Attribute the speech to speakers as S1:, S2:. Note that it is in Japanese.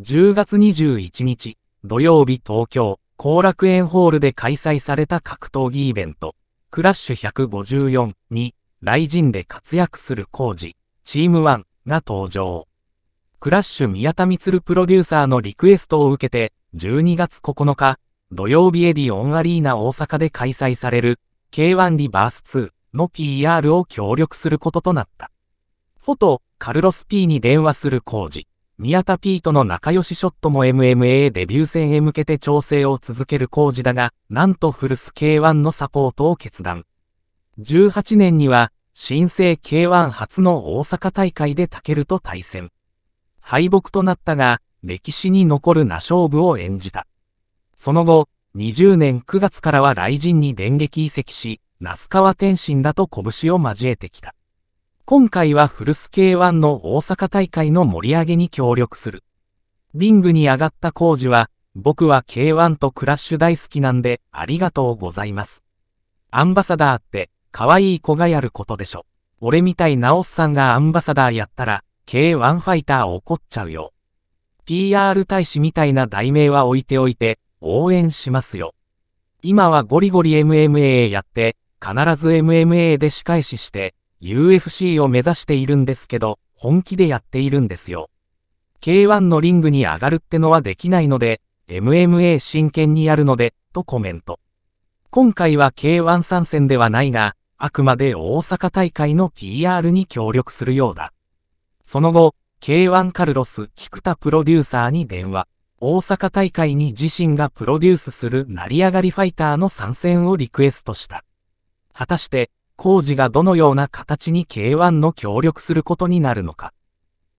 S1: 10月21日、土曜日東京、後楽園ホールで開催された格闘技イベント、クラッシュ154に、雷神で活躍する工事、チーム1が登場。クラッシュ宮田光プロデューサーのリクエストを受けて、12月9日、土曜日エディオンアリーナ大阪で開催される、K1 リバース2の PR を協力することとなった。フォト、カルロス P に電話する工事。宮田ピートの仲良しショットも MMA デビュー戦へ向けて調整を続ける工事だが、なんと古巣 K1 のサポートを決断。18年には、新生 K1 初の大阪大会でタケルと対戦。敗北となったが、歴史に残る名勝負を演じた。その後、20年9月からは雷神に電撃移籍し、那須川天心だと拳を交えてきた。今回はフルス K1 の大阪大会の盛り上げに協力する。リングに上がった工事は、僕は K1 とクラッシュ大好きなんでありがとうございます。アンバサダーって可愛い子がやることでしょ。俺みたいなおっさんがアンバサダーやったら K1 ファイター怒っちゃうよ。PR 大使みたいな題名は置いておいて応援しますよ。今はゴリゴリ MMA やって必ず MMA で仕返しして UFC を目指しているんですけど、本気でやっているんですよ。K1 のリングに上がるってのはできないので、MMA 真剣にやるので、とコメント。今回は K1 参戦ではないが、あくまで大阪大会の PR に協力するようだ。その後、K1 カルロス・菊田プロデューサーに電話。大阪大会に自身がプロデュースする成り上がりファイターの参戦をリクエストした。果たして、工事がどのような形に K1 の協力することになるのか。